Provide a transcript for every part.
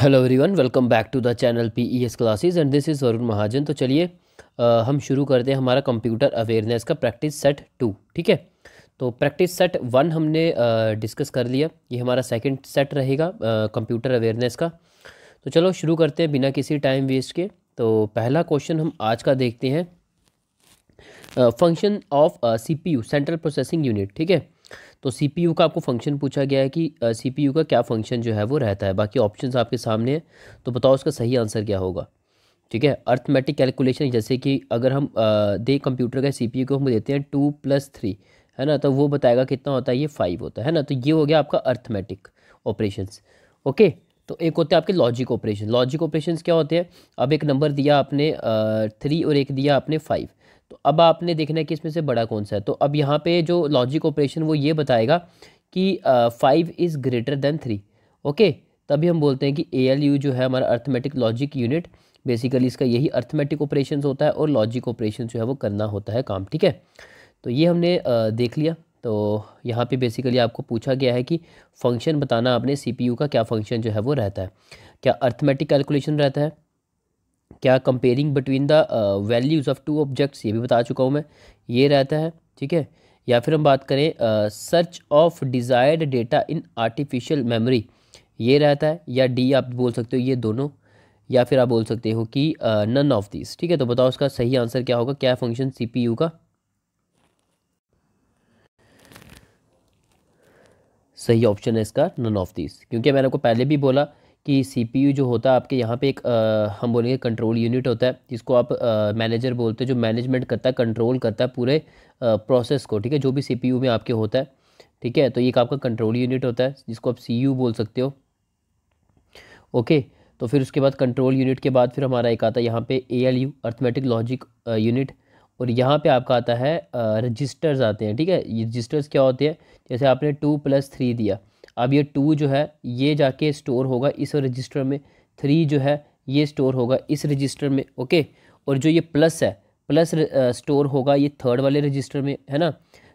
hello everyone welcome back to the channel P E S classes and this is Varun Mahajan तो चलिए हम शुरू करते हैं हमारा कंप्यूटर अवेयरनेस का प्रैक्टिस सेट टू ठीक है तो प्रैक्टिस सेट वन हमने डिस्कस कर लिया ये हमारा सेकंड सेट रहेगा कंप्यूटर अवेयरनेस का तो चलो शुरू करते हैं बिना किसी टाइम वेस्ट के तो पहला क्वेश्चन हम आज का देखते हैं function of C central processing unit ठीक है तो सी का आपको फंक्शन पूछा गया है कि सी uh, का क्या फंक्शन जो है वो रहता है बाकी ऑप्शन आपके सामने हैं तो बताओ उसका सही आंसर क्या होगा ठीक है अर्थमेटिक कैलकुलेशन जैसे कि अगर हम दे कंप्यूटर का सी को हम देते हैं टू प्लस थ्री है ना तो वो बताएगा कितना होता है ये फाइव होता है ना तो ये हो गया आपका अर्थमेटिक ऑपरेशंस ओके तो एक होते हैं आपके लॉजिक ऑपरेशन लॉजिक ऑपरेशन क्या होते हैं अब एक नंबर दिया आपने थ्री और एक दिया आपने फाइव तो अब आपने देखना है कि इसमें से बड़ा कौन सा है तो अब यहाँ पे जो लॉजिक ऑपरेशन वो ये बताएगा कि five is greater than three okay तभी हम बोलते हैं कि ए एल यू जो है हमारा अर्थमेटिक लॉजिक यूनिट बेसिकली इसका यही अर्थमेटिक ऑपरेशन होता है और लॉजिक ऑपरेशन जो है वो करना होता है काम ठीक है तो ये हमने देख लिया तो यहाँ पे बेसिकली आपको पूछा गया है कि फंक्शन बताना आपने सीपीयू का क्या फंक्शन जो है वो रहता है क्या अर्थमेटिक कैलकुलेशन रहता है क्या comparing between the values of two objects ये भी बता चुका हूँ मैं ये रहता है ठीक है या फिर हम बात करें search of desired data in artificial memory ये रहता है या डी आप बोल सकते हो ये दोनों या फिर आप बोल सकते हो कि नन ऑफ दिस ठीक है तो बताओ उसका सही आंसर क्या होगा क्या फंक्शन सी का सही ऑप्शन है इसका नन ऑफ दिस क्योंकि मैंने आपको पहले भी बोला कि सीपीयू जो होता है आपके यहाँ पे एक आ, हम बोलेंगे कंट्रोल यूनिट होता है जिसको आप मैनेजर बोलते हैं जो मैनेजमेंट करता है कंट्रोल करता है पूरे प्रोसेस को ठीक है जो भी सीपीयू में आपके होता है ठीक है तो ये एक आपका कंट्रोल यूनिट होता है जिसको आप सी बोल सकते हो ओके तो फिर उसके बाद कंट्रोल यूनिट के बाद फिर हमारा एक आता है यहाँ पर A L U arithmetic logic unit और यहाँ पे आपका आता है रजिस्टर्स आते हैं ठीक है रजिस्टर्स क्या होते हैं जैसे आपने टू प्लस थ्री दिया अब ये टू जो है ये जाके स्टोर होगा इस रजिस्टर में थ्री जो है ये स्टोर होगा इस रजिस्टर में ओके और जो ये प्लस है प्लस स्टोर होगा ये थर्ड वाले रजिस्टर में है ना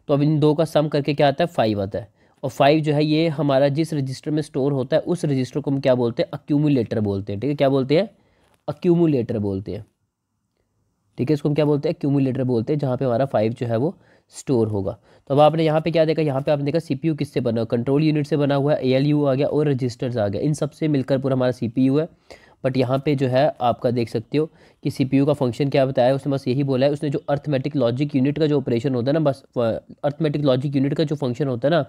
तो अब इन दो का सम करके क्या आता है फाइव आता है और फाइव जो है ये हमारा जिस रजिस्टर में स्टोर होता है उस रजिस्टर को हम क्या बोलते हैं अक्यूमुलेटर बोलते हैं ठीक है क्या बोलते हैं अक्यूमुलेटर बोलते हैं ठीक है इसको हम क्या बोलते हैं अक्यूमुलेटर बोलते हैं जहाँ पे हमारा फाइव जो है वो स्टोर होगा तो अब आपने यहाँ पे क्या देखा यहाँ पे आपने देखा सीपीयू किससे बना हुआ कंट्रोल यूनिट से बना हुआ है ए आ गया और रजिस्टर्स आ गया इन सब से मिलकर पूरा हमारा सीपीयू है बट यहाँ पे जो है आपका देख सकते हो कि सीपीयू का फंक्शन क्या बताया है उसने बस यही बोला है उसने जो अर्थमेटिक लॉजिक यूनिट का जो ऑपरेशन होता है ना बस अर्थमेटिक लॉजिक यूनिट का जो फंक्शन होता है ना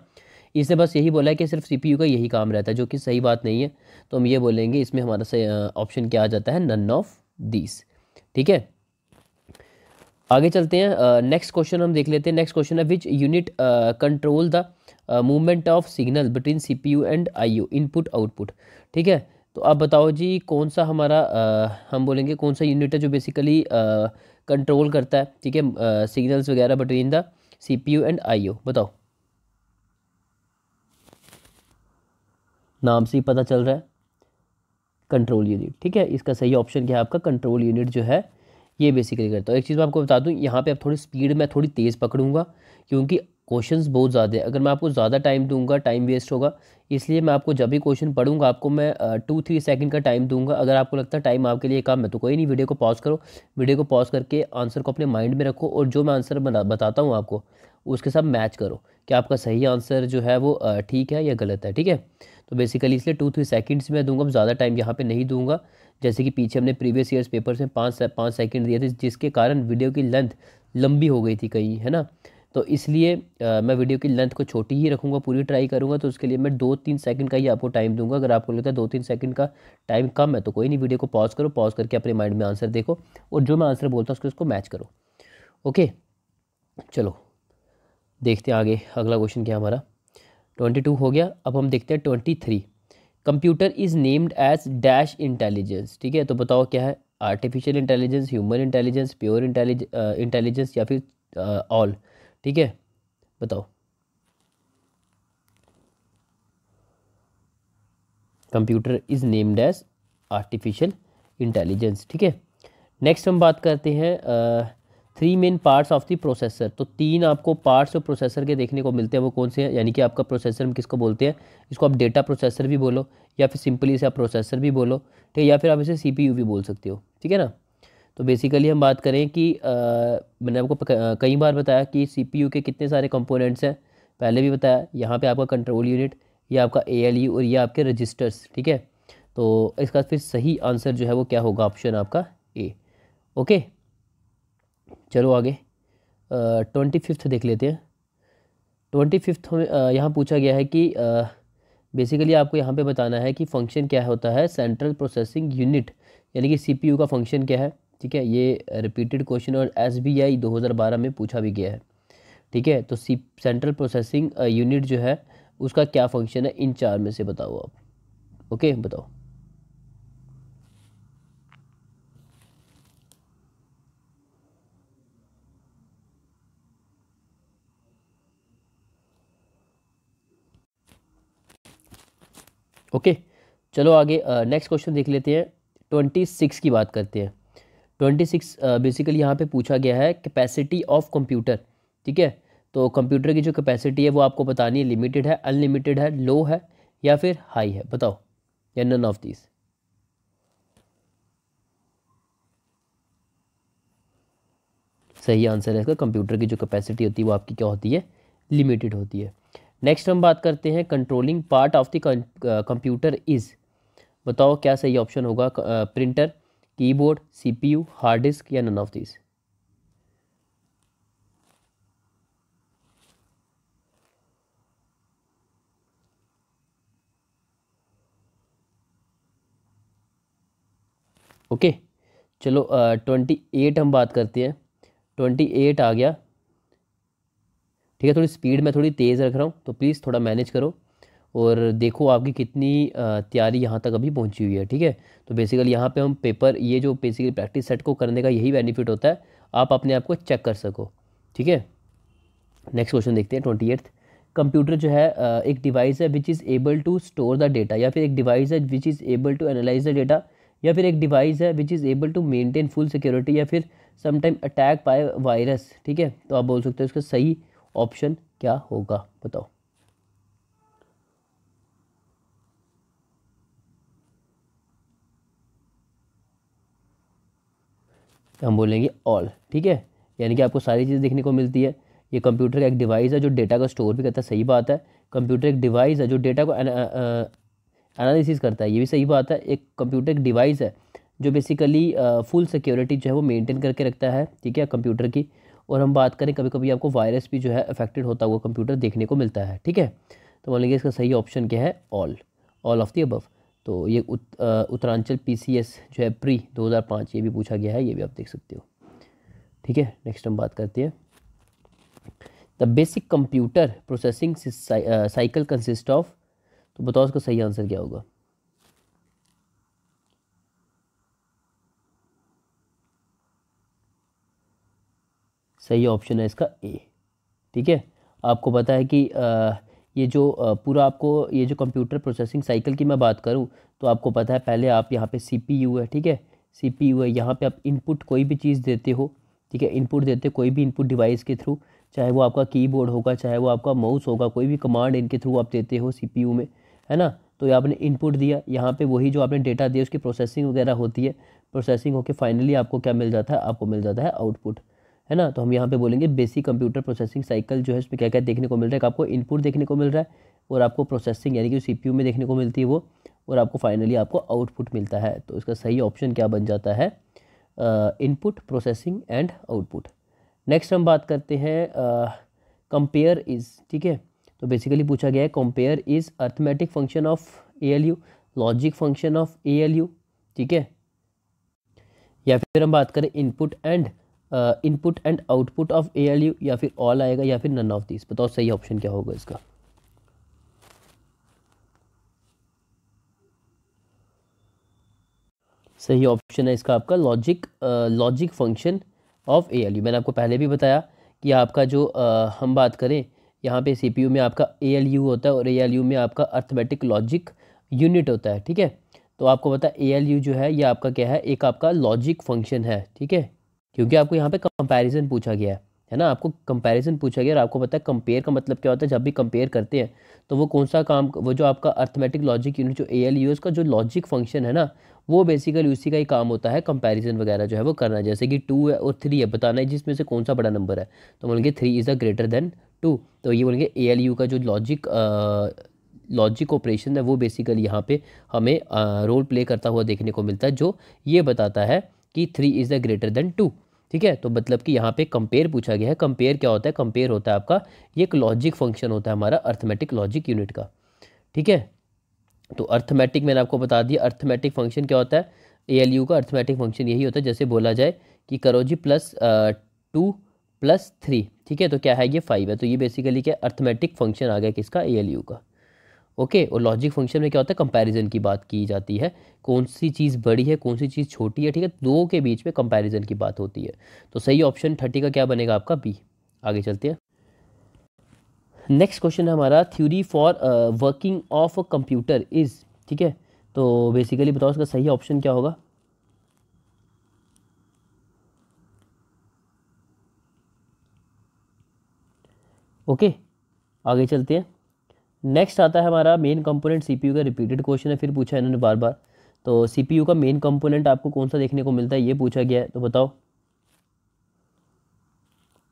इसने बस यही बोला है कि सिर्फ सी का यही काम रहता है जो कि सही बात नहीं है तो हम ये बोलेंगे इसमें हमारा ऑप्शन क्या आ जाता है नन ऑफ दिस ठीक है आगे चलते हैं नेक्स्ट क्वेश्चन हम देख लेते हैं नेक्स्ट क्वेश्चन है which unit control the movement of signal between CPU and IU input output ठीक है तो आप बताओ जी कौन सा हमारा uh, हम बोलेंगे कौन सा यूनिट है जो बेसिकली कंट्रोल करता है ठीक है सिग्नल्स वगैरह between the CPU and IU बताओ नाम से ही पता चल रहा है कंट्रोल यूनिट ठीक है इसका सही ऑप्शन क्या है आपका कंट्रोल यूनिट जो है ये बेसिकली करता हूँ एक चीज़ मैं आपको बता दूँ यहाँ पे आप थोड़ी स्पीड में थोड़ी तेज़ पकड़ूंगा क्योंकि क्वेश्चंस बहुत ज़्यादा है अगर मैं आपको ज़्यादा टाइम दूंगा टाइम वेस्ट होगा इसलिए मैं आपको जब भी क्वेश्चन पढ़ूंगा आपको मैं टू थ्री सेकंड का टाइम दूंगा अगर आपको लगता है टाइम आपके लिए काम है तो कोई नहीं वीडियो को पॉज करो वीडियो को पॉज करके आंसर को अपने माइंड में रखो और जो मैं आंसर बना बताता हूँ आपको उसके साथ मैच करो कि आपका सही आंसर जो है वो ठीक है या गलत है ठीक है तो बेसिकली इसलिए टू थ्री सेकंड्स में दूंगा ज़्यादा टाइम यहाँ पे नहीं दूंगा जैसे कि पीछे हमने प्रीवियस ईयर्स पेपर में पाँच पाँच सेकंड दिए थे जिसके कारण वीडियो की लेंथ लंबी हो गई थी कहीं है ना तो इसलिए मैं वीडियो की लेंथ को छोटी ही रखूँगा पूरी ट्राई करूँगा तो उसके लिए मैं दो तीन सेकंड का ही आपको टाइम दूंगा अगर आपको लगता है दो तीन सेकंड का टाइम कम है तो कोई नहीं वीडियो को पॉज करो पॉज करके अपने माइंड में आंसर देखो और जो मैं आंसर बोलता हूँ उसको उसको मैच करो ओके चलो देखते हैं आगे अगला क्वेश्चन क्या हमारा ट्वेंटी टू हो गया अब हम देखते हैं twenty three computer is named as dash intelligence ठीक है तो बताओ क्या है artificial intelligence human intelligence pure intellige intelligence या फिर ऑल ठीक है बताओ computer is named as artificial intelligence ठीक है नेक्स्ट हम बात करते हैं three main parts of the processor तो तीन आपको पार्ट्स और प्रोसेसर के देखने को मिलते हैं वो कौन से हैं यानी कि आपका प्रोसेसर हम किसको बोलते हैं इसको आप डेटा प्रोसेसर भी बोलो या फिर सिंपली इसे आप प्रोसेसर भी बोलो ठीक है या फिर आप इसे सी भी बोल सकते हो ठीक है ना तो बेसिकली हम बात करें कि आ, मैंने आपको कई बार बताया कि सी के कितने सारे कंपोनेंट्स हैं पहले भी बताया यहाँ पर आपका कंट्रोल यूनिट या आपका ए e और ये आपके रजिस्टर्स ठीक है तो इसका फिर सही आंसर जो है वो क्या होगा ऑप्शन आपका ए ओके चलो आगे ट्वेंटी फिफ्थ देख लेते हैं ट्वेंटी फिफ्थ में यहाँ पूछा गया है कि बेसिकली आपको यहाँ पे बताना है कि फंक्शन क्या होता है सेंट्रल प्रोसेसिंग यूनिट यानी कि सीपीयू का फंक्शन क्या है ठीक है ये रिपीटेड क्वेश्चन और एसबीआई 2012 में पूछा भी गया है ठीक है तो सी सेंट्रल प्रोसेसिंग यूनिट जो है उसका क्या फंक्शन है इन चार में से बताओ आप ओके बताओ ओके चलो आगे नेक्स्ट क्वेश्चन देख लेते हैं ट्वेंटी सिक्स की बात करते हैं ट्वेंटी सिक्स बेसिकली यहाँ पे पूछा गया है कैपेसिटी ऑफ कंप्यूटर ठीक है तो कंप्यूटर की जो कैपेसिटी है वो आपको बतानी है लिमिटेड है अनलिमिटेड है लो है या फिर हाई है बताओ या नन ऑफ दिस सही आंसर है इसका कंप्यूटर की जो कैपेसिटी होती है वो आपकी क्या होती है लिमिटेड होती है नेक्स्ट हम बात करते हैं controlling part of the computer is बताओ क्या सही ऑप्शन होगा printer keyboard CPU hard disk या नन ऑफ दिस ओके चलो ट्वेंटी uh, एट हम बात करते हैं ट्वेंटी एट आ गया ठीक है थोड़ी स्पीड मैं थोड़ी तेज़ रख रहा हूँ तो प्लीज़ थोड़ा मैनेज करो और देखो आपकी कितनी तैयारी यहाँ तक अभी पहुँची हुई है ठीक है तो बेसिकली यहाँ पे हम पेपर ये जो बेसिकली प्रैक्टिस सेट को करने का यही बेनिफिट होता है आप अपने आप को चेक कर सको ठीक है नेक्स्ट क्वेश्चन देखते हैं ट्वेंटी एट्थ कंप्यूटर जो है एक डिवाइस है which is able to store the data या फिर एक डिवाइस है which is able to analyse the data या फिर एक डिवाइस है which is able to maintain full security या फिर समटाइम अटैक बाय वायरस ठीक है तो आप बोल सकते हो उसका सही ऑप्शन क्या होगा बताओ हम बोलेंगे ऑल ठीक है यानी कि आपको सारी चीजें देखने को मिलती है ये कंप्यूटर का एक डिवाइस है जो डेटा का स्टोर भी करता है सही बात है कंप्यूटर एक डिवाइस है जो डेटा को एनालिसिस करता है ये भी सही बात है एक कंप्यूटर एक डिवाइस है जो बेसिकली फुल सिक्योरिटी जो है वो मेंटेन करके रखता है ठीक है कंप्यूटर की और हम बात करें कभी कभी आपको वायरस भी जो है अफेक्टेड होता हुआ कंप्यूटर देखने को मिलता है ठीक है तो मान लीजिए इसका सही ऑप्शन क्या है all all of the above तो ये पी उत्तरांचल पीसीएस जो है प्री 2005 ये भी पूछा गया है ये भी आप देख सकते हो ठीक है नेक्स्ट हम बात करते हैं the basic computer processing cycle consist of तो बताओ इसका सही आंसर क्या होगा सही ऑप्शन है इसका ए ठीक है आपको पता है कि आ, ये जो पूरा आपको ये जो कंप्यूटर प्रोसेसिंग साइकिल की मैं बात करूँ तो आपको पता है पहले आप यहाँ पे सीपीयू है ठीक है सीपीयू है यहाँ पे आप इनपुट कोई भी चीज़ देते हो ठीक है इनपुट देते हो कोई भी इनपुट डिवाइस के थ्रू चाहे वो आपका कीबोर्ड होगा चाहे वो आपका माउस होगा कोई भी कमांड इनके थ्रू आप देते हो सी में है ना तो आपने इनपुट दिया यहाँ पर वही जो आपने डेटा दिया उसकी प्रोसेसिंग वगैरह होती है प्रोसेसिंग होकर फाइनली आपको क्या मिल जाता है आपको मिल जाता है आउटपुट है ना तो हम यहाँ पे बोलेंगे बेसिक कंप्यूटर प्रोसेसिंग साइकिल जो है इसमें क्या क्या देखने को मिल रहा है आपको इनपुट देखने को मिल रहा है और आपको प्रोसेसिंग यानी कि सी में देखने को मिलती है वो और आपको फाइनली आपको आउटपुट मिलता है तो इसका सही ऑप्शन क्या बन जाता है input processing and output next हम बात करते हैं कंपेयर इज़ ठीक है तो बेसिकली पूछा गया है compare is arithmetic function of A L U logic function of A L U ठीक है या फिर हम बात करें input and input and output of A L U या फिर ऑल आएगा या फिर नन ऑफ दिस बताओ सही ऑप्शन क्या होगा इसका सही ऑप्शन है इसका आपका logic logic function of A L U मैंने आपको पहले भी बताया कि आपका जो uh, हम बात करें यहाँ पे सी पी यू में आपका ए एल यू होता है और ए एल यू में आपका अर्थमेटिक लॉजिक यूनिट होता है ठीक है तो आपको पता है ए एल यू जो है ये आपका क्या है एक आपका लॉजिक फंक्शन है ठीक है क्योंकि आपको यहाँ पे कंपैरिजन पूछा गया है है ना आपको कंपैरिजन पूछा गया और आपको पता है कंपेयर का मतलब क्या होता है जब भी कंपेयर करते हैं तो वो कौन सा काम वो जो आपका अर्थमेटिक लॉजिक यूनिट जो ए एल यू का जो लॉजिक फंक्शन है ना वो बेसिकली उसी का ही काम होता है कंपैरिजन वगैरह जो है वो करना जैसे कि टू है और थ्री है बताना है जिसमें से कौन सा बड़ा नंबर है तो बोलेंगे three is a greater than two तो ये बोलेंगे ए एल यू का जो लॉजिक लॉजिक ऑपरेशन है वो बेसिकली यहाँ पे हमें रोल प्ले करता हुआ देखने को मिलता है जो ये बताता है कि three is the greater than two ठीक है तो मतलब कि यहाँ पे कंपेयर पूछा गया है कंपेयर क्या होता है कंपेयर होता है आपका ये एक लॉजिक फंक्शन होता है हमारा अर्थमेटिक लॉजिक यूनिट का ठीक है तो अर्थमेटिक मैंने आपको बता दिया अर्थमेटिक फंक्शन क्या होता है ए का अर्थमेटिक फंक्शन यही होता है जैसे बोला जाए कि करो जी प्लस टू प्लस थ्री ठीक है तो क्या है ये फाइव है तो ये बेसिकली क्या अर्थमेटिक फंक्शन आ गया किसका ए का ओके और लॉजिक फंक्शन में क्या होता है कंपैरिजन की बात की जाती है कौन सी चीज़ बड़ी है कौन सी चीज़ छोटी है ठीक है दो के बीच में कंपैरिजन की बात होती है तो सही ऑप्शन थर्टी का क्या बनेगा आपका बी आगे चलते हैं नेक्स्ट क्वेश्चन हमारा theory for working of a computer is ठीक है तो बेसिकली बताओ उसका सही ऑप्शन क्या होगा ओके आगे चलते हैं नेक्स्ट आता है हमारा मेन कंपोनेंट सीपीयू का रिपीटेड क्वेश्चन है फिर पूछा इन्होंने बार बार तो सीपीयू का मेन कंपोनेंट आपको कौन सा देखने को मिलता है ये पूछा गया है तो बताओ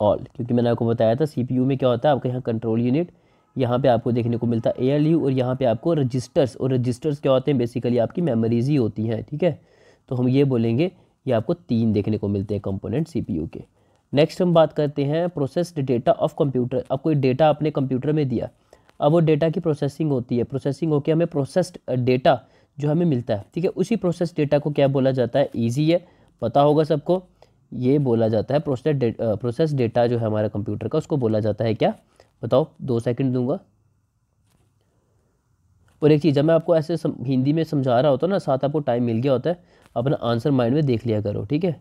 ऑल क्योंकि मैंने आपको बताया था सीपीयू में क्या होता है आपके यहाँ कंट्रोल यूनिट यहाँ पे आपको देखने को मिलता है ए और यहाँ पर आपको रजिस्टर्स और रजिस्टर्स क्या होते हैं बेसिकली आपकी मेमोरीज ही होती हैं ठीक है तो हम ये बोलेंगे ये आपको तीन देखने को मिलते हैं कंपोनेंट सीपीयू के नेक्स्ट हम बात करते हैं प्रोसेस्ड डेटा ऑफ कंप्यूटर आपको डेटा अपने कंप्यूटर में दिया अब वो डेटा की प्रोसेसिंग होती है प्रोसेसिंग होकर हमें प्रोसेस्ड डेटा जो हमें मिलता है ठीक है उसी प्रोसेस डेटा को क्या बोला जाता है ईजी है पता होगा सबको ये बोला जाता है प्रोसेस प्रोसेस डेटा जो है हमारा कंप्यूटर का उसको बोला जाता है क्या बताओ दो सेकंड दूंगा और एक चीज़ जब मैं आपको ऐसे हिंदी में समझा रहा होता ना साथ आपको टाइम मिल गया होता है अपना आंसर माइंड में देख लिया करो ठीक है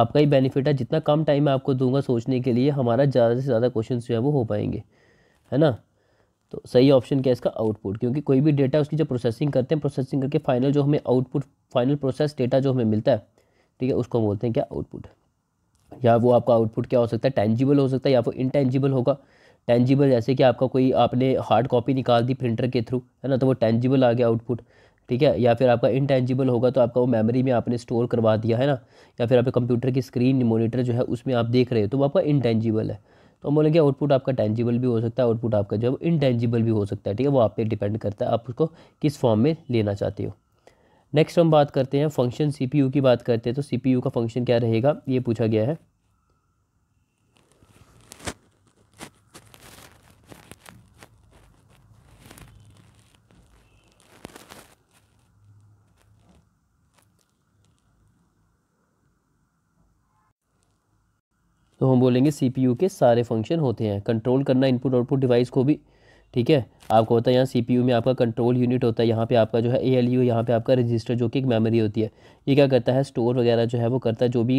आपका ही बेनिफिट है जितना कम टाइम मैं आपको दूंगा सोचने के लिए हमारा ज़्यादा से ज़्यादा क्वेश्चन जो है वो हो पाएंगे है ना तो सही ऑप्शन क्या है इसका आउटपुट क्योंकि कोई भी डेटा उसकी जब प्रोसेसिंग करते हैं प्रोसेसिंग करके फाइनल जो हमें आउटपुट फाइनल प्रोसेस डेटा जो हमें मिलता है ठीक है उसको हम बोलते हैं क्या आउटपुट या वो आपका आउटपुट क्या हो सकता है टेंजिबल हो सकता है या वो इनटेंजिबल होगा टेंजिबल जैसे कि आपका कोई आपने हार्ड कॉपी निकाल दी प्रिंटर के थ्रू है ना तो वो टेंजिबल आ गया आउटपुट ठीक है या फिर आपका इनटेंजिबल होगा तो आपका वो मेमोरी में आपने स्टोर करवा दिया है ना या फिर आपके कंप्यूटर की स्क्रीन मॉनिटर जो है उसमें आप देख रहे हो तो वो आपका इनटेंजिबल है तो हम बोलेंगे आउटपुट आपका टेंजिबल भी हो सकता है आउटपुट आपका जो है इनटेंजिबल भी हो सकता है ठीक है वो आप पे डिपेंड करता है आप उसको किस फॉर्म में लेना चाहते हो नेक्स्ट हम बात करते हैं फंक्शन सीपीयू की बात करते हैं तो सीपीयू का फंक्शन क्या रहेगा ये पूछा गया है तो हम बोलेंगे सीपीयू के सारे फंक्शन होते हैं कंट्रोल करना इनपुट आउटपुट डिवाइस को भी ठीक है आपको पता है यहाँ सीपीयू में आपका कंट्रोल यूनिट होता है यहाँ पे आपका जो है ए एल यू यहाँ पर आपका रजिस्टर जो कि एक मेमोरी होती है ये क्या करता है स्टोर वगैरह जो है वो करता है जो भी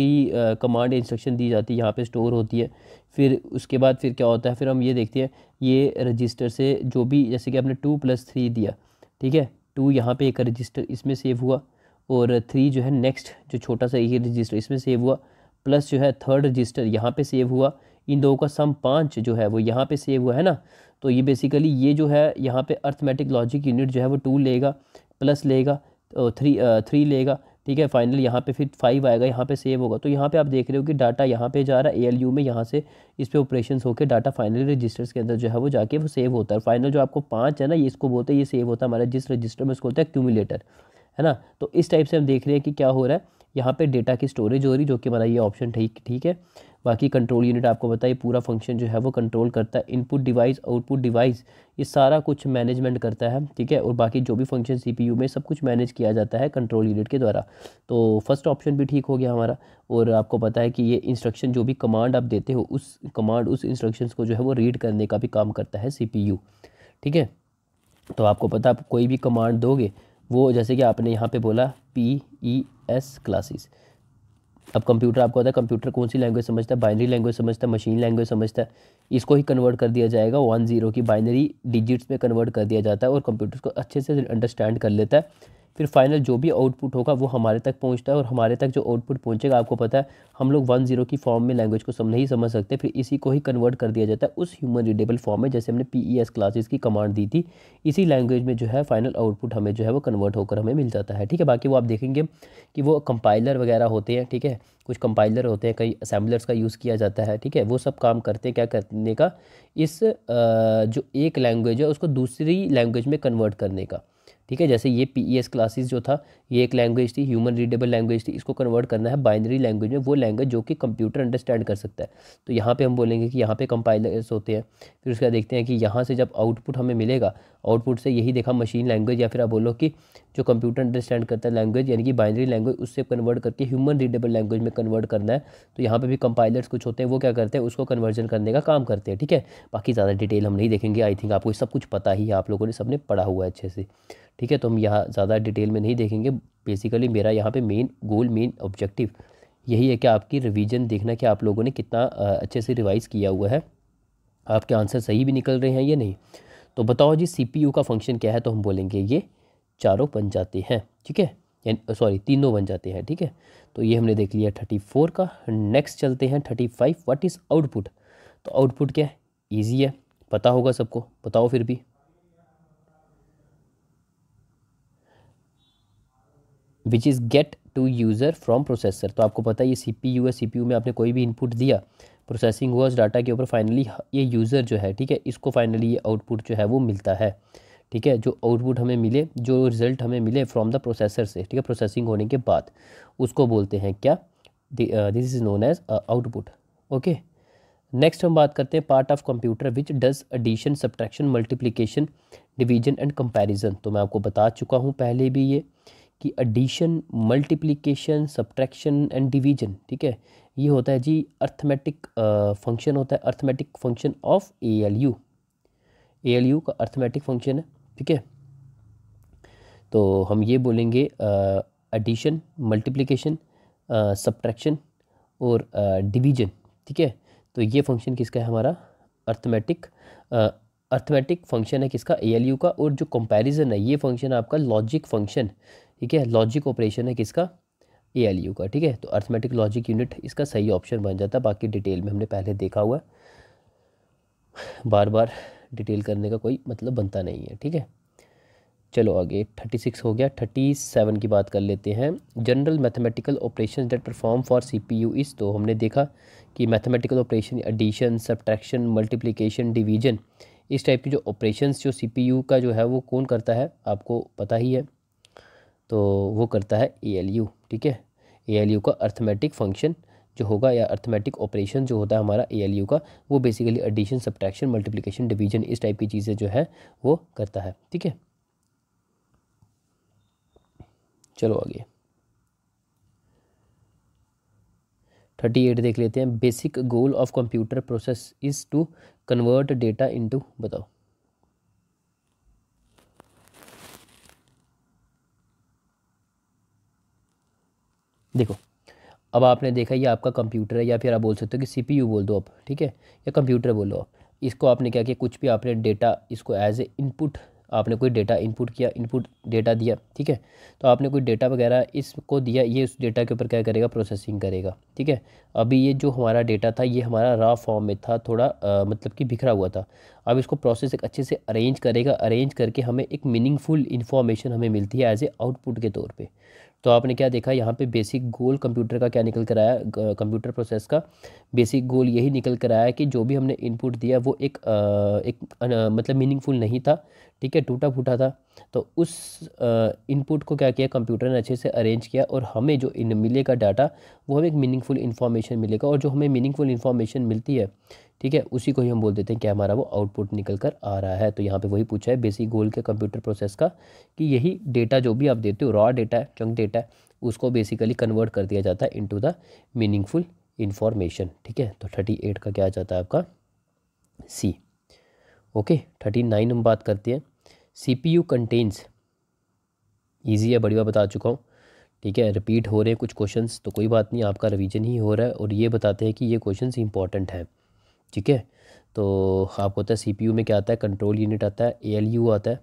कमांड इंस्ट्रक्शन दी जाती है यहाँ पे स्टोर होती है फिर उसके बाद फिर क्या होता है फिर हम ये देखते हैं ये रजिस्टर से जो भी जैसे कि आपने टू प्लस थ्री दिया ठीक है टू यहाँ पर एक रजिस्टर इसमें सेव हुआ और थ्री जो है नेक्स्ट जो छोटा सा ये रजिस्टर इसमें सेव हुआ प्लस जो है थर्ड रजिस्टर यहाँ पे सेव हुआ इन दो का सम पाँच जो है वो यहाँ पे सेव हुआ है ना तो ये बेसिकली ये जो है यहाँ पे अर्थमेटिक लॉजिक यूनिट जो है वो टू लेगा प्लस लेगा तो थ्री थ्री लेगा ठीक है फाइनल यहाँ पे फिर फाइव आएगा यहाँ पे सेव होगा तो यहाँ पे आप देख रहे हो कि डाटा यहाँ पे जा रहा है एएलयू में यहाँ से इस पर ऑपरेशन होकर डाटा फाइनली रजिस्टर्स के अंदर जो है वो जाके वो सेव होता है फाइनल जो आपको पाँच है ना ये इसको बोलते हैं ये सेव होता है हमारा जिस रजिस्टर में इसको होता है क्यूमिलेटर है ना तो इस टाइप से हम देख रहे हैं कि क्या हो रहा है यहाँ पे डेटा की स्टोरेज हो रही जो कि हमारा ये ऑप्शन ठीक ठीक है बाकी कंट्रोल यूनिट आपको बताइए पूरा फंक्शन जो है वो कंट्रोल करता है इनपुट डिवाइस आउटपुट डिवाइस ये सारा कुछ मैनेजमेंट करता है ठीक है और बाकी जो भी फंक्शन सीपीयू में सब कुछ मैनेज किया जाता है कंट्रोल यूनिट के द्वारा तो फर्स्ट ऑप्शन भी ठीक हो गया हमारा और आपको पता है कि ये इंस्ट्रक्शन जो भी कमांड आप देते हो उस कमांड उस इंस्ट्रक्शन को जो है वो रीड करने का भी काम करता है सी ठीक है तो आपको पता आप कोई भी कमांड दोगे वो जैसे कि आपने यहाँ पे बोला P E e S classes अब कंप्यूटर आपको पता है कंप्यूटर कौन सी लैंग्वेज समझता है बाइनरी लैंग्वेज समझता है मशीन लैंग्वेज समझता है इसको ही कन्वर्ट कर दिया जाएगा वन जीरो की बाइनरी डिजिट्स में कन्वर्ट कर दिया जाता है और कंप्यूटर को अच्छे से अंडरस्टैंड कर लेता है फिर फाइनल जो भी आउटपुट होगा वो हमारे तक पहुंचता है और हमारे तक जो आउटपुट पहुंचेगा आपको पता है हम लोग वन जीरो की फॉर्म में लैंग्वेज को समझ नहीं समझ सकते फिर इसी को ही कन्वर्ट कर दिया जाता है उस ह्यूमन रीडेबल फॉर्म में जैसे हमने पी ई एस क्लासेस की कमांड दी थी इसी लैंग्वेज में जो है फाइनल आउटपुट हमें जो है वो कन्वर्ट होकर हमें मिल जाता है ठीक है बाकी वो आप देखेंगे कि वो कंपाइलर वगैरह होते हैं ठीक है कुछ कंपाइलर होते हैं कई असेंबलर्स का यूज़ किया जाता है ठीक है वो सब काम करते हैं क्या करने का इस जो एक लैंग्वेज है उसको दूसरी लैंग्वेज में कन्वर्ट करने का ठीक है जैसे ये पी ई एस क्लासेस जो था ये एक लैंग्वेज थी ह्यूमन रीडेबल लैंग्वेज थी इसको कन्वर्ट करना है बाइनरी लैंग्वेज में वो लैंग्वेज जो कि कंप्यूटर अंडरस्टैंड कर सकता है तो यहाँ पे हम बोलेंगे कि यहाँ पे कंपाइलर्स होते हैं फिर उसके बाद देखते हैं कि यहाँ से जब आउटपुट हमें मिलेगा आउटपुट से यही देखा मशीन लैंग्वेज या फिर आप बोलो कि जो कंप्यूटर अंडरस्टैंड करता है लैंग्वेज यानी कि बाइनरी लैंग्वेज उससे कन्वर्ट करके ह्यूमन रीडेबल लैंग्वेज में कन्वर्ट करना है तो यहाँ पे भी कंपाइलर्स कुछ होते हैं वो क्या करते हैं उसको कन्वर्जन करने का काम करते हैं ठीक है बाकी ज़्यादा डिटेल हम नहीं देखेंगे आई थिंक आपको सब कुछ पता ही है आप लोगों ने सबने पढ़ा हुआ है अच्छे से ठीक है तो हम यहाँ ज़्यादा डिटेल में नहीं देखेंगे बेसिकली मेरा यहाँ पर मेन गोल मेन ऑब्जेक्टिव यही है कि आपकी रिविज़न देखना कि आप लोगों ने कितना अच्छे से रिवाइज़ किया हुआ है आपके आंसर सही भी निकल रहे हैं या नहीं तो बताओ जी सी का फंक्शन क्या है तो हम बोलेंगे ये चारों बन जाते हैं ठीक है सॉरी तीनों बन जाते हैं ठीक है तो ये हमने देख लिया थर्टी फोर का नेक्स्ट चलते हैं thirty five what is output तो आउटपुट क्या है ईजी है पता होगा सबको बताओ फिर भी which is get to user from processor तो आपको पता है ये सी पी यू है सी पी यू में आपने कोई भी इनपुट दिया प्रोसेसिंग हुआ उस डाटा के ऊपर फाइनली ये यूज़र जो है ठीक है इसको फाइनली ये आउटपुट जो है वो मिलता है ठीक है जो आउटपुट हमें मिले जो रिज़ल्ट हमें मिले फ्रॉम द प्रोसेसर से ठीक है प्रोसेसिंग होने के बाद उसको बोलते हैं क्या this is known as output okay next हम बात करते हैं part of computer which does addition subtraction multiplication division and comparison तो मैं आपको बता चुका हूँ पहले भी ये कि addition multiplication subtraction and division ठीक है ये होता है जी अर्थमेटिक फंक्शन होता है arithmetic function of A L U A L U का अर्थमेटिक फंक्शन है ठीक है तो हम ये बोलेंगे एडिशन मल्टीप्लिकेशन सब्ट्रैक्शन और डिवीजन ठीक है तो ये फंक्शन किसका है हमारा अर्थमेटिक अर्थमेटिक फंक्शन है किसका ए एल यू का और जो कंपैरिजन है ये फंक्शन आपका लॉजिक फंक्शन ठीक है लॉजिक ऑपरेशन है किसका ए एल यू का ठीक है तो अर्थमेटिक लॉजिक यूनिट इसका सही ऑप्शन बन जाता है बाकी डिटेल में हमने पहले देखा हुआ है बार बार डिटेल करने का कोई मतलब बनता नहीं है ठीक है चलो आगे थर्टी सिक्स हो गया थर्टी सेवन की बात कर लेते हैं general mathematical operation that perform for C P U is तो हमने देखा कि mathematical operation addition subtraction multiplication division इस टाइप की जो ऑपरेशंस जो सी पी यू का जो है वो कौन करता है आपको पता ही है तो वो करता है ए ठीक है ए का अर्थमेटिक फंक्शन जो होगा या अर्थमेटिक ऑपरेशन जो होता है हमारा ए का वो basically addition subtraction multiplication division इस टाइप की चीज़ें जो है वो करता है ठीक है चलो आगे थर्टी एट देख लेते हैं basic goal of computer process is to convert data into बताओ देखो अब आपने देखा ये आपका कंप्यूटर है या फिर आप बोल सकते हो कि सी बोल दो आप ठीक है या कंप्यूटर बोलो आप इसको आपने क्या किया कुछ भी आपने डेटा इसको एज ए इनपुट आपने कोई डेटा इनपुट किया इनपुट डेटा दिया ठीक है तो आपने कोई डेटा वगैरह इसको दिया ये उस डेटा के ऊपर क्या करेगा प्रोसेसिंग करेगा ठीक है अभी ये जो हमारा डेटा था ये हमारा रॉ फॉर्म में था थोड़ा आ, मतलब कि बिखरा हुआ था अब इसको प्रोसेस एक अच्छे से अरेंज करेगा अरेंज करके हमें एक मीनिंगफुल इन्फॉर्मेशन हमें मिलती है एज ए आउटपुट के तौर पर तो आपने क्या देखा यहाँ पे बेसिक गोल कंप्यूटर का क्या निकल कर आया कंप्यूटर प्रोसेस का बेसिक गोल यही निकल कर आया कि जो भी हमने इनपुट दिया वो एक आ, एक आ, मतलब मीनिंगफुल नहीं था ठीक है टूटा फूटा था तो उस इनपुट को क्या किया कंप्यूटर ने अच्छे से अरेंज किया और हमें जो इन मिलेगा डाटा वो हमें एक मीनिंगफुल इन्फॉर्मेशन मिलेगा और जो हमें मीनिंगफुल इन्फॉर्मेशन मिलती है ठीक है उसी को ही हम बोल देते हैं कि हमारा वो आउटपुट निकल कर आ रहा है तो यहाँ पे वही पूछा है बेसिक गोल के कंप्यूटर प्रोसेस का कि यही डेटा जो भी आप देते हो रॉ डेटा है चंक डेटा है उसको बेसिकली कन्वर्ट कर दिया जाता है इनटू द मीनिंगफुल इन्फॉर्मेशन ठीक है तो थर्टी एट का क्या आ जाता है आपका सी ओके थर्टी नाइन हम बात करते हैं C P U contains easy है बड़ी बार बता चुका हूँ ठीक है रिपीट हो रहे हैं कुछ क्वेश्चंस तो कोई बात नहीं आपका रिवीजन ही हो रहा है और ये बताते हैं कि ये क्वेश्चंस इंपॉर्टेंट हैं ठीक है तो आपको होता है सीपीयू में क्या आता है कंट्रोल यूनिट आता है एएलयू आता है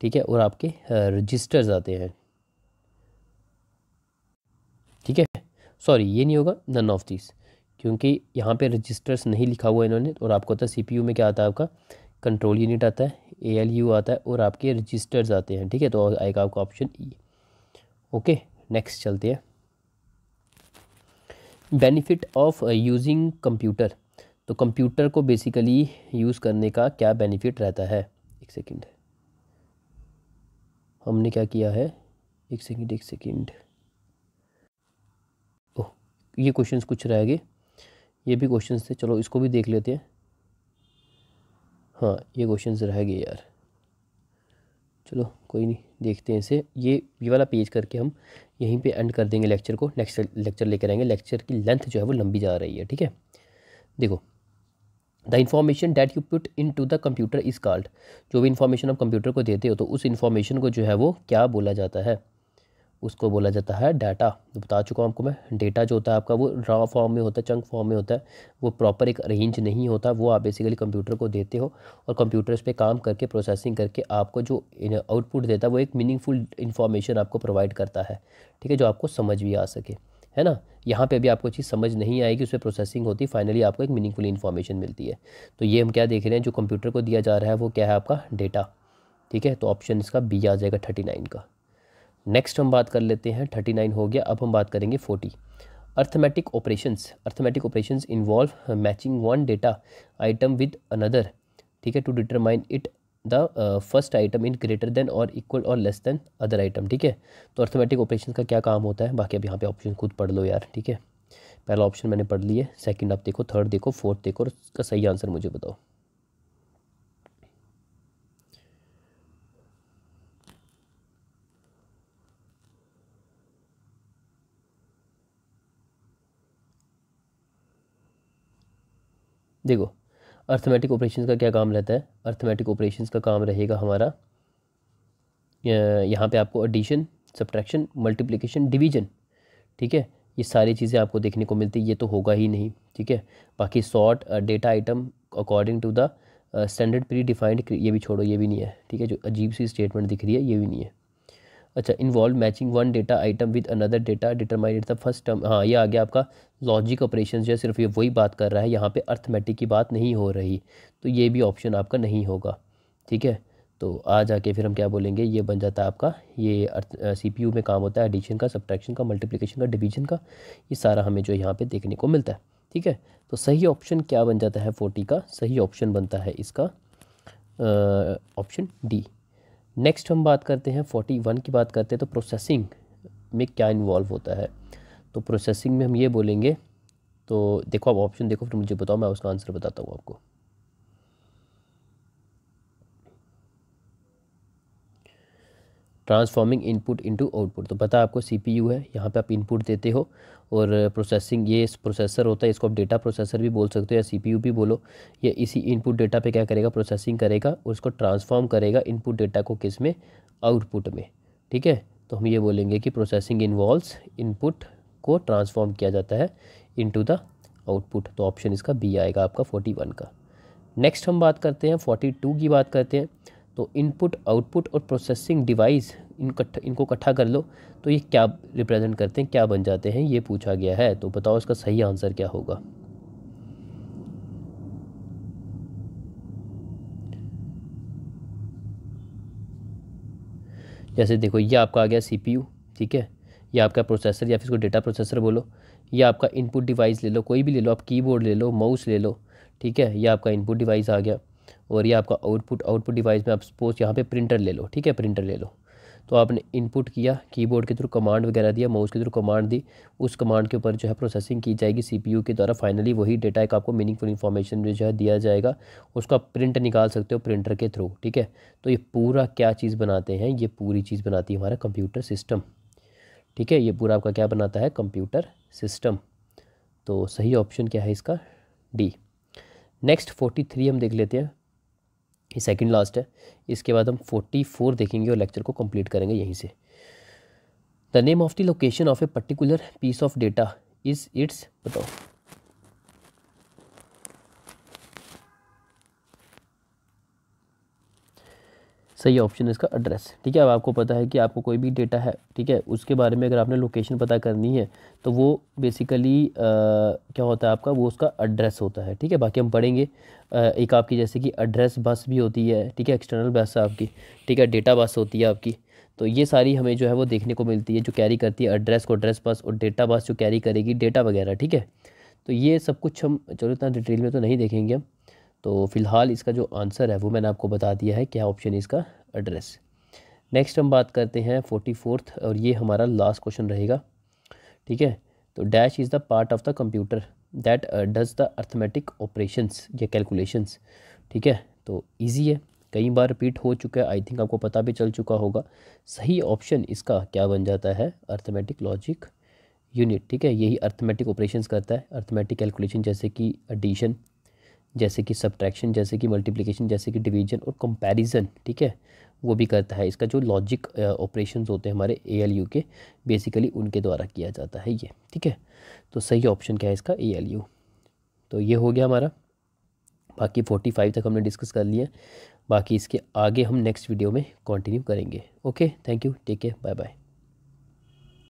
ठीक है और आपके रजिस्टर्स आते हैं ठीक है सॉरी ये नहीं होगा नन ऑफ दिस क्योंकि यहाँ पे रजिस्टर्स नहीं लिखा हुआ इन्होंने और आपको होता है सी में क्या आता है आपका कंट्रोल यूनिट आता है ए आता है और आपके रजिस्टर्स आते हैं ठीक है तो आएगा आपका ऑप्शन ई ओके नेक्स्ट चलते हैं बेनिफिट ऑफ यूजिंग कंप्यूटर तो कंप्यूटर को बेसिकली यूज़ करने का क्या बेनिफिट रहता है एक सेकंड हमने क्या किया है एक सेकंड एक सेकंड ओह ये क्वेश्चंस कुछ रह गए ये भी क्वेश्चंस थे चलो इसको भी देख लेते हैं हाँ ये क्वेश्चंस रह गए यार चलो कोई नहीं देखते हैं इसे ये ये वाला पेज करके हम यहीं पे एंड कर देंगे लेक्चर को नेक्स्ट लेक्चर लेकर आएंगे लेक्चर की लेंथ जो है वो लंबी जा रही है ठीक है देखो the information that you put into the computer is called जो भी इन्फॉर्मेशन आप कंप्यूटर को देते हो तो उस इन्फॉर्मेशन को जो है वो क्या बोला जाता है उसको बोला जाता है डाटा तो बता चुका हूँ आपको मैं डेटा जो होता है आपका वो रॉ फॉर्म में होता है चंक फॉर्म में होता है वो प्रॉपर एक अरेंज नहीं होता वो आप बेसिकली कंप्यूटर को देते हो और कंप्यूटर्स पे काम करके प्रोसेसिंग करके आपको जो आउटपुट देता है वो एक मीनिंगफुल इन्फॉर्मेशन आपको प्रोवाइड करता है ठीक है जो आपको समझ भी आ सके है ना यहाँ पे अभी आपको चीज़ समझ नहीं आएगी उसमें प्रोसेसिंग होती फाइनली आपको एक मीनिंगफुल इन्फॉर्मेशन मिलती है तो ये हम क्या देख रहे हैं जो कंप्यूटर को दिया जा रहा है वो क्या है आपका डेटा ठीक है तो ऑप्शन इसका बी आ जाएगा थर्टी नाइन का नेक्स्ट हम बात कर लेते हैं थर्टी नाइन हो गया अब हम बात करेंगे forty arithmetic operations arithmetic operations involve matching one data item with another ठीक है to determine it the first item in greater than और इक्वल और लेस देन अदर आइटम ठीक है तो अर्थमेटिक ऑपरेशन का क्या काम होता है बाकी अब यहाँ पे ऑप्शन खुद पढ़ लो यार ठीक है पहला ऑप्शन मैंने पढ़ लिया सेकंड आप देखो थर्ड देखो फोर्थ देखो और उसका सही आंसर मुझे बताओ देखो अर्थमेटिक ऑपरेशन का क्या काम रहता है अर्थमेटिक ऑपरेशन का काम रहेगा हमारा यहाँ पे आपको एडिशन सब्ट्रैक्शन मल्टीप्लिकेशन डिवीजन ठीक है ये सारी चीज़ें आपको देखने को मिलती है ये तो होगा ही नहीं ठीक है बाकी sort data item according to the standard predefined ये भी छोड़ो ये भी नहीं है ठीक है जो अजीब सी स्टेटमेंट दिख रही है ये भी नहीं है अच्छा involve matching one data item with another data determine the first term हाँ ये आ गया आपका लॉजिक ऑपरेशन जो है सिर्फ ये वही बात कर रहा है यहाँ पे अर्थमेटिक की बात नहीं हो रही तो ये भी ऑप्शन आपका नहीं होगा ठीक है तो आ जाके फिर हम क्या बोलेंगे ये बन जाता है आपका ये सी पी यू में काम होता है एडिशन का सब्ट्रैक्शन का मल्टीप्लिकेशन का डिवीजन का ये सारा हमें जो यहाँ पे देखने को मिलता है ठीक है तो सही ऑप्शन क्या बन जाता है फोर्टी का सही ऑप्शन बनता है इसका ऑप्शन डी नेक्स्ट हम बात करते हैं फोर्टी वन की बात करते हैं तो प्रोसेसिंग में क्या इन्वॉल्व होता है तो प्रोसेसिंग में हम ये बोलेंगे तो देखो आप ऑप्शन देखो फिर मुझे बताओ मैं उसका आंसर बताता हूँ आपको ट्रांसफॉर्मिंग इनपुट इनटू आउटपुट तो पता है आपको सीपीयू है यहाँ पे आप इनपुट देते हो और प्रोसेसिंग ये प्रोसेसर होता है इसको आप डेटा प्रोसेसर भी बोल सकते हो या सीपीयू भी बोलो ये इसी इनपुट डेटा पे क्या करेगा प्रोसेसिंग करेगा और इसको ट्रांसफॉर्म करेगा इनपुट डेटा को किस में आउटपुट में ठीक है तो हम ये बोलेंगे कि प्रोसेसिंग इन्वॉल्व्स इनपुट को ट्रांसफॉर्म किया जाता है इनटू द आउटपुट तो ऑप्शन इसका बी आएगा आपका फोर्टी वन का नेक्स्ट हम बात करते हैं फोर्टी टू की बात करते हैं तो इनपुट आउटपुट और प्रोसेसिंग डिवाइस इन कट्ठा इनको इकट्ठा कर लो तो ये क्या रिप्रेजेंट करते हैं क्या बन जाते हैं ये पूछा गया है तो बताओ इसका सही आंसर क्या होगा जैसे देखो ये आपका आ गया सीपीयू ठीक है ये आपका प्रोसेसर या फिर इसको डेटा प्रोसेसर बोलो ये आपका इनपुट डिवाइस ले लो कोई भी ले लो आप कीबोर्ड ले लो माउस ले लो ठीक है ये आपका इनपुट डिवाइस आ गया और ये आपका आउटपुट आउटपुट डिवाइस में आप सपोज यहाँ पे प्रिंटर ले लो ठीक है प्रिंटर ले लो तो आपने इनपुट किया कीबोर्ड के थ्रू कमांड वगैरह दिया माउस के थ्रू कमांड दी उस कमांड के ऊपर जो है प्रोसेसिंग की जाएगी सीपीयू के द्वारा फाइनली वही डेटा एक आपको मीनिंगफुल इन्फॉर्मेशन जो है दिया जाएगा उसको आप प्रिंट निकाल सकते हो प्रिंटर के थ्रू ठीक है तो ये पूरा क्या चीज़ बनाते हैं ये पूरी चीज़ बनाती है हमारा कंप्यूटर सिस्टम ठीक है ये पूरा आपका क्या बनाता है कंप्यूटर सिस्टम तो सही ऑप्शन क्या है इसका डी नेक्स्ट फोर्टी थ्री हम देख लेते हैं ये सेकंड लास्ट है इसके बाद हम फोर्टी फोर देखेंगे और लेक्चर को कंप्लीट करेंगे यहीं से the name of the location of a particular piece of data is its बताओ सही ऑप्शन इसका एड्रेस ठीक है अब आपको पता है कि आपको कोई भी डेटा है ठीक है उसके बारे में अगर आपने लोकेशन पता करनी है तो वो बेसिकली आ, क्या होता है आपका वो उसका एड्रेस होता है ठीक है बाकी हम पढ़ेंगे आ, एक आपकी जैसे कि एड्रेस बस भी होती है ठीक है एक्सटर्नल बस आपकी ठीक है डेटा बस होती है आपकी तो ये सारी हमें जो है वो देखने को मिलती है जो कैरी करती है एड्रेस को एड्रेस बस और डेटा बस जो कैरी करेगी डेटा वगैरह ठीक है तो ये सब कुछ हम चलो इतना डिटेल में तो नहीं देखेंगे हम तो फ़िलहाल इसका जो आंसर है वो मैंने आपको बता दिया है क्या ऑप्शन इसका एड्रेस नेक्स्ट हम बात करते हैं फोर्टी फोर्थ और ये हमारा लास्ट क्वेश्चन रहेगा ठीक है तो dash is the part of the computer that does the arithmetic operations या कैलकुलेशंस ठीक है तो इजी है कई बार रिपीट हो चुका है आई थिंक आपको पता भी चल चुका होगा सही ऑप्शन इसका क्या बन जाता है अर्थमेटिक लॉजिक यूनिट ठीक है यही अर्थमेटिक ऑपरेशंस करता है अर्थमेटिक कैलकुलेशन जैसे कि एडिशन जैसे कि सब्ट्रैक्शन जैसे कि मल्टीप्लिकेशन जैसे कि डिवीजन और कंपैरिजन ठीक है वो भी करता है इसका जो लॉजिक ऑपरेशन होते हैं हमारे ए के बेसिकली उनके द्वारा किया जाता है ये ठीक है तो सही ऑप्शन क्या है इसका ए तो ये हो गया हमारा बाकी फोर्टी फाइव तक हमने डिस्कस कर लिया बाकी इसके आगे हम नेक्स्ट वीडियो में कंटिन्यू करेंगे okay thank you take care bye bye